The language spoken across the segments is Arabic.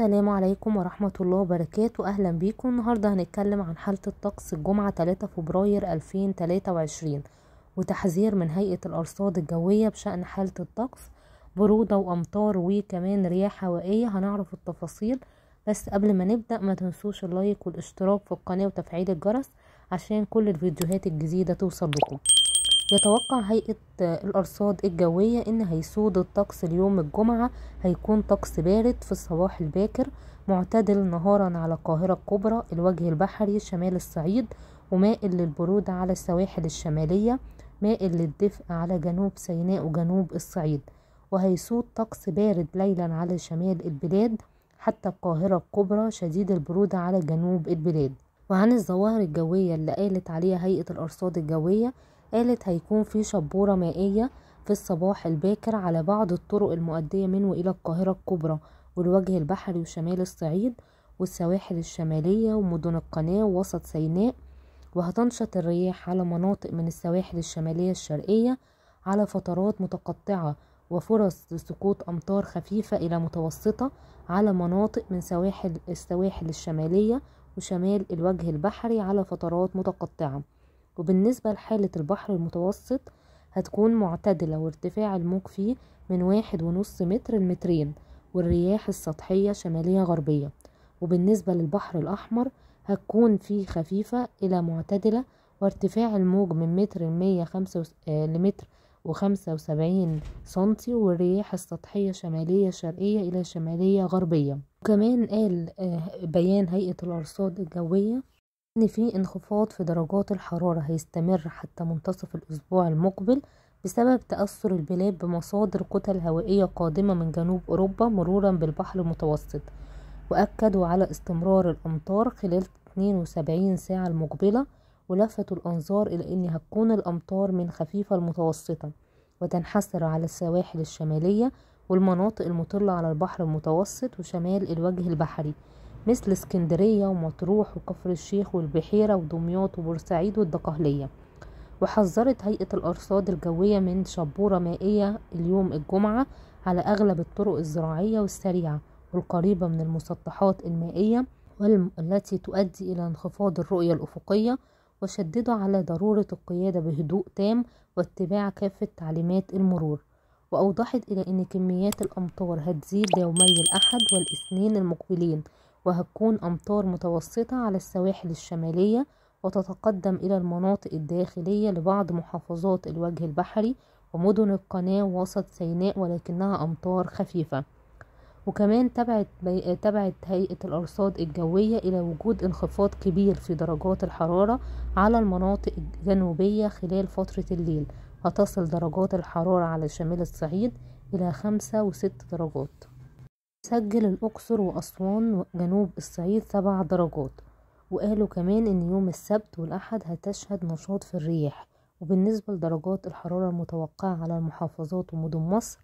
السلام عليكم ورحمة الله وبركاته أهلا بيكم النهاردة هنتكلم عن حالة الطقس الجمعة 3 فبراير 2023 وتحذير من هيئة الأرصاد الجوية بشأن حالة الطقس برودة وأمطار وكمان رياح هوائية هنعرف التفاصيل بس قبل ما نبدأ ما تنسوش اللايك والاشتراك في القناة وتفعيل الجرس عشان كل الفيديوهات الجديدة توصل لكم يتوقع هيئة الأرصاد الجوية إن هيسود الطقس اليوم الجمعة هيكون طقس بارد في الصباح الباكر معتدل نهارا على القاهرة الكبرى الوجه البحري شمال الصعيد ومائل للبرودة على السواحل الشمالية مائل للدفء على جنوب سيناء وجنوب الصعيد وهيسود طقس بارد ليلا على شمال البلاد حتى القاهرة الكبرى شديد البرودة على جنوب البلاد وعن الظواهر الجوية اللي قالت عليها هيئة الأرصاد الجوية قالت هيكون في شبورة مائية في الصباح الباكر على بعض الطرق المؤدية من وإلى القاهرة الكبرى والوجه البحري وشمال الصعيد والسواحل الشمالية ومدن القناة ووسط سيناء وهتنشط الرياح على مناطق من السواحل الشمالية الشرقية على فترات متقطعة وفرص لسقوط أمطار خفيفة إلى متوسطة على مناطق من سواحل السواحل الشمالية وشمال الوجه البحري على فترات متقطعة وبالنسبة لحالة البحر المتوسط هتكون معتدلة وارتفاع الموج فيه من واحد ونص متر لمترين والرياح السطحية شمالية غربية وبالنسبة للبحر الأحمر هتكون فيه خفيفة إلى معتدلة وارتفاع الموج من متر المية خمسة آه، لمتر وخمسة وسبعين سنتي والرياح السطحية شمالية شرقية إلى شمالية غربية وكمان قال آه، بيان هيئة الأرصاد الجوية إن في انخفاض في درجات الحرارة هيستمر حتى منتصف الأسبوع المقبل بسبب تأثر البلاد بمصادر كتل هوائية قادمة من جنوب أوروبا مرورا بالبحر المتوسط وأكدوا على استمرار الأمطار خلال 72 ساعة المقبلة ولفتوا الأنظار إلى أن هتكون الأمطار من خفيفة المتوسطة وتنحسر على السواحل الشمالية والمناطق المطلة على البحر المتوسط وشمال الوجه البحري مثل اسكندرية ومطروح وكفر الشيخ والبحيرة ودمياط وبورسعيد والدقهلية وحذرت هيئة الأرصاد الجوية من شبورة مائية اليوم الجمعة على أغلب الطرق الزراعية والسريعة والقريبة من المسطحات المائية والتي تؤدي إلى انخفاض الرؤية الأفقية وشددوا على ضرورة القيادة بهدوء تام واتباع كافة تعليمات المرور وأوضحت إلى أن كميات الأمطار هتزيد يومي الأحد والاثنين المقبلين وهتكون أمطار متوسطة على السواحل الشمالية وتتقدم إلى المناطق الداخلية لبعض محافظات الوجه البحري ومدن القناة وسط سيناء ولكنها أمطار خفيفة وكمان تبعت, بي... تبعت هيئة الأرصاد الجوية إلى وجود انخفاض كبير في درجات الحرارة على المناطق الجنوبية خلال فترة الليل هتصل درجات الحرارة على شمال الصعيد إلى خمسة وست درجات سجل الأقصر وأسوان وجنوب الصعيد سبع درجات وقالوا كمان إن يوم السبت والأحد هتشهد نشاط في الرياح وبالنسبة لدرجات الحرارة المتوقعة على المحافظات ومدن مصر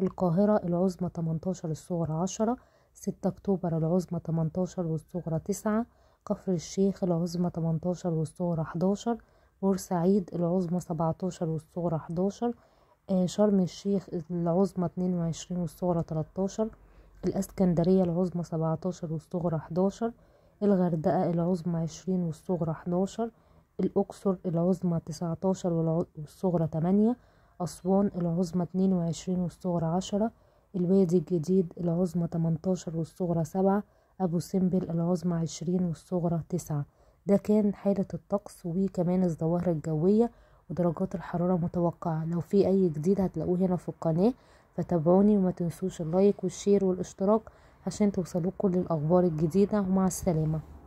القاهرة العظمى 18 الصغرى 10 6 أكتوبر العظمى 18 والصغرى 9 كفر الشيخ العظمى 18 والصغرى 11 بورسعيد العظمى 17 والصغرى 11 آه، شرم الشيخ العظمى 22 والصغرى 13 الاسكندرية العظمى سبعتاشر والصغرى حداشر الغردقة العظمى عشرين والصغرى حداشر الأقصر العظمى تسعتاشر والصغرى تمانية أسوان العظمى اتنين وعشرين والصغرى عشرة الوادي الجديد العظمى تمنتاشر والصغرى سبعة أبو سمبل العظمى عشرين والصغرى تسعة ده كان حالة الطقس وكمان الظواهر الجوية ودرجات الحرارة متوقعة لو في أي جديد هتلاقوه هنا في القناة فتابعوني وما تنسوش اللايك والشير والاشتراك عشان توصلوكم للأخبار الجديدة ومع السلامة